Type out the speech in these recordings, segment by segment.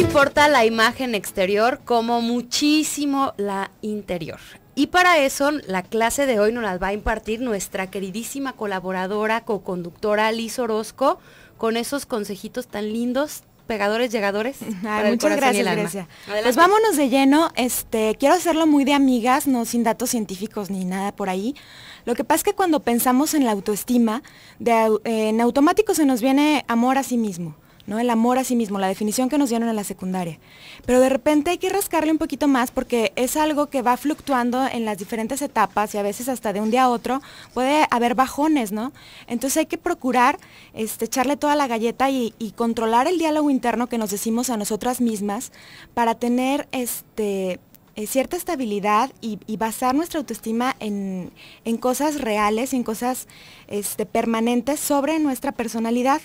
importa la imagen exterior como muchísimo la interior. Y para eso, la clase de hoy nos la va a impartir nuestra queridísima colaboradora, co-conductora Liz Orozco, con esos consejitos tan lindos, pegadores, llegadores. muchas gracias, Grecia. Pues vámonos de lleno. Este, quiero hacerlo muy de amigas, no sin datos científicos ni nada por ahí. Lo que pasa es que cuando pensamos en la autoestima, en automático se nos viene amor a sí mismo. El amor a sí mismo, la definición que nos dieron en la secundaria. Pero de repente hay que rascarle un poquito más porque es algo que va fluctuando en las diferentes etapas y a veces hasta de un día a otro puede haber bajones, ¿no? Entonces hay que procurar este, echarle toda la galleta y, controlar el diálogo interno que nos decimos a nosotras mismas para tener este eh, cierta estabilidad y, basar nuestra autoestima en, cosas reales, en cosas este, permanentes sobre nuestra personalidad.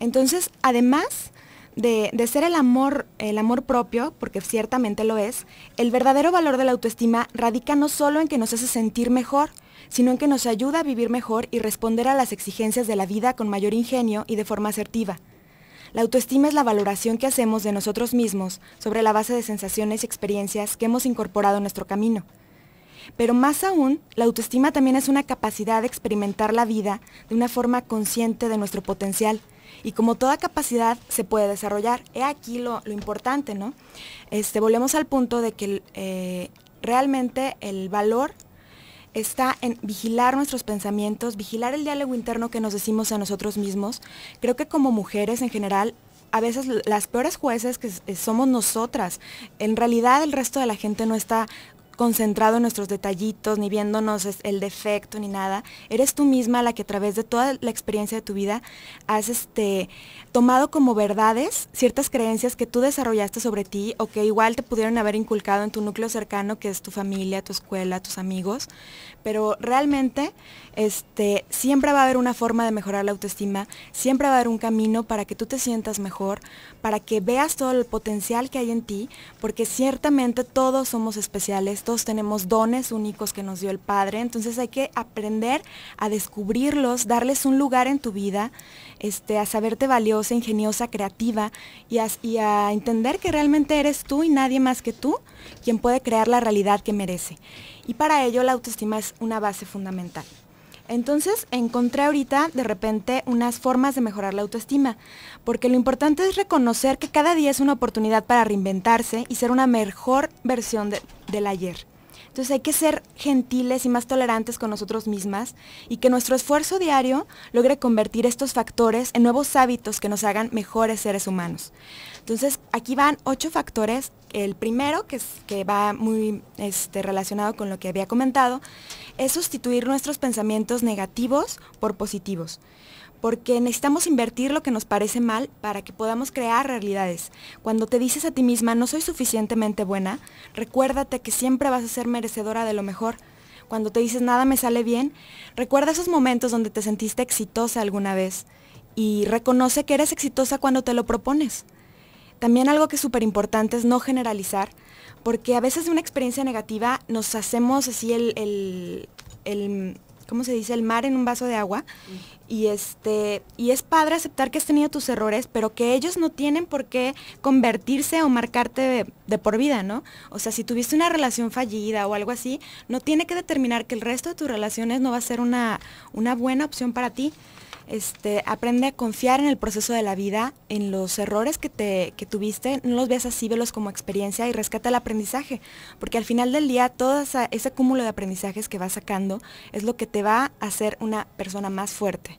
Entonces, además de, ser el amor, el amor propio, porque ciertamente lo es, el verdadero valor de la autoestima radica no solo en que nos hace sentir mejor, sino en que nos ayuda a vivir mejor y responder a las exigencias de la vida con mayor ingenio y de forma asertiva. La autoestima es la valoración que hacemos de nosotros mismos sobre la base de sensaciones y experiencias que hemos incorporado en nuestro camino. Pero más aún, la autoestima también es una capacidad de experimentar la vida de una forma consciente de nuestro potencial y como toda capacidad se puede desarrollar, he aquí lo, importante, ¿no? Este, volvemos al punto de que eh, realmente el valor está en vigilar nuestros pensamientos, vigilar el diálogo interno que nos decimos a nosotros mismos. Creo que como mujeres en general a veces las peores jueces que eh, somos nosotras. En realidad el resto de la gente no está concentrado en nuestros detallitos, ni viéndonos el defecto, ni nada. Eres tú misma la que a través de toda la experiencia de tu vida has este, tomado como verdades ciertas creencias que tú desarrollaste sobre ti o que igual te pudieron haber inculcado en tu núcleo cercano, que es tu familia, tu escuela, tus amigos. Pero realmente este, siempre va a haber una forma de mejorar la autoestima, siempre va a haber un camino para que tú te sientas mejor, para que veas todo el potencial que hay en ti, porque ciertamente todos somos especiales todos tenemos dones únicos que nos dio el Padre, entonces hay que aprender a descubrirlos, darles un lugar en tu vida, este, a saberte valiosa, ingeniosa, creativa y y a entender que realmente eres tú y nadie más que tú quien puede crear la realidad que merece. Y para ello la autoestima es una base fundamental. Entonces encontré ahorita de repente unas formas de mejorar la autoestima, porque lo importante es reconocer que cada día es una oportunidad para reinventarse y ser una mejor versión de, del ayer. Entonces hay que ser gentiles y más tolerantes con nosotros mismas y que nuestro esfuerzo diario logre convertir estos factores en nuevos hábitos que nos hagan mejores seres humanos. Entonces aquí van ocho factores. El primero, que, es, que va muy este, relacionado con lo que había comentado, es sustituir nuestros pensamientos negativos por positivos porque necesitamos invertir lo que nos parece mal para que podamos crear realidades. Cuando te dices a ti misma no soy suficientemente buena, recuérdate que siempre vas a ser merecedora de lo mejor. Cuando te dices nada me sale bien, recuerda esos momentos donde te sentiste exitosa alguna vez y reconoce que eres exitosa cuando te lo propones. También algo que es súper importante es no generalizar, porque a veces de una experiencia negativa nos hacemos así el, el ¿cómo se dice? El mar en un vaso de agua. Y este, y es padre aceptar que has tenido tus errores, pero que ellos no tienen por qué convertirse o marcarte de, por vida, ¿no? O sea, si tuviste una relación fallida o algo así, no tiene que determinar que el resto de tus relaciones no va a ser una, una buena opción para ti. Este, aprende a confiar en el proceso de la vida, en los errores que, te, que tuviste, no los veas así, velos como experiencia y rescata el aprendizaje, porque al final del día todo ese cúmulo de aprendizajes que vas sacando es lo que te va a hacer una persona más fuerte.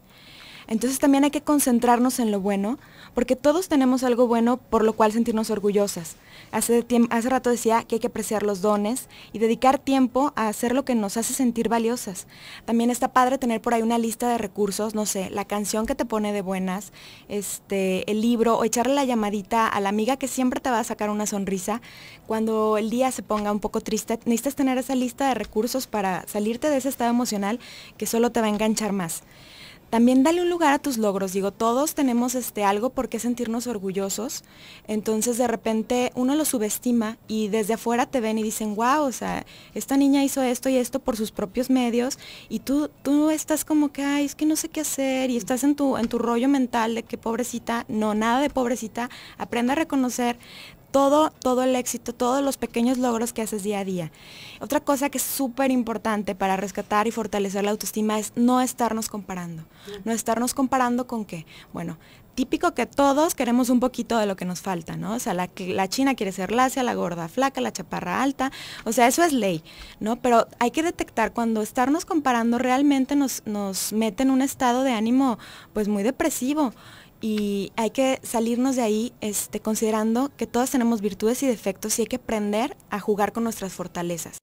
Entonces también hay que concentrarnos en lo bueno, porque todos tenemos algo bueno por lo cual sentirnos orgullosas. Hace, rato decía que hay que apreciar los dones y dedicar tiempo a hacer lo que nos hace sentir valiosas. También está padre tener por ahí una lista de recursos, no sé, la canción que te pone de buenas, este, el libro o echarle la llamadita a la amiga que siempre te va a sacar una sonrisa. Cuando el día se ponga un poco triste, necesitas tener esa lista de recursos para salirte de ese estado emocional que solo te va a enganchar más. También dale un lugar a tus logros. Digo, todos tenemos este, algo por qué sentirnos orgullosos. Entonces de repente uno lo subestima y desde afuera te ven y dicen, wow, o sea, esta niña hizo esto y esto por sus propios medios. Y tú, tú estás como que, ay, es que no sé qué hacer. Y estás en tu, en tu rollo mental de que pobrecita, no, nada de pobrecita. Aprende a reconocer todo, todo el éxito, todos los pequeños logros que haces día a día. Otra cosa que es súper importante para rescatar y fortalecer la autoestima es no estarnos comparando. No estarnos comparando con qué. Bueno, típico que todos queremos un poquito de lo que nos falta, ¿no? O sea, la, la china quiere ser lacia, la gorda flaca, la chaparra alta, o sea, eso es ley, ¿no? Pero hay que detectar cuando estarnos comparando realmente nos, nos mete en un estado de ánimo pues muy depresivo y hay que salirnos de ahí este, considerando que todas tenemos virtudes y defectos y hay que aprender a jugar con nuestras fortalezas.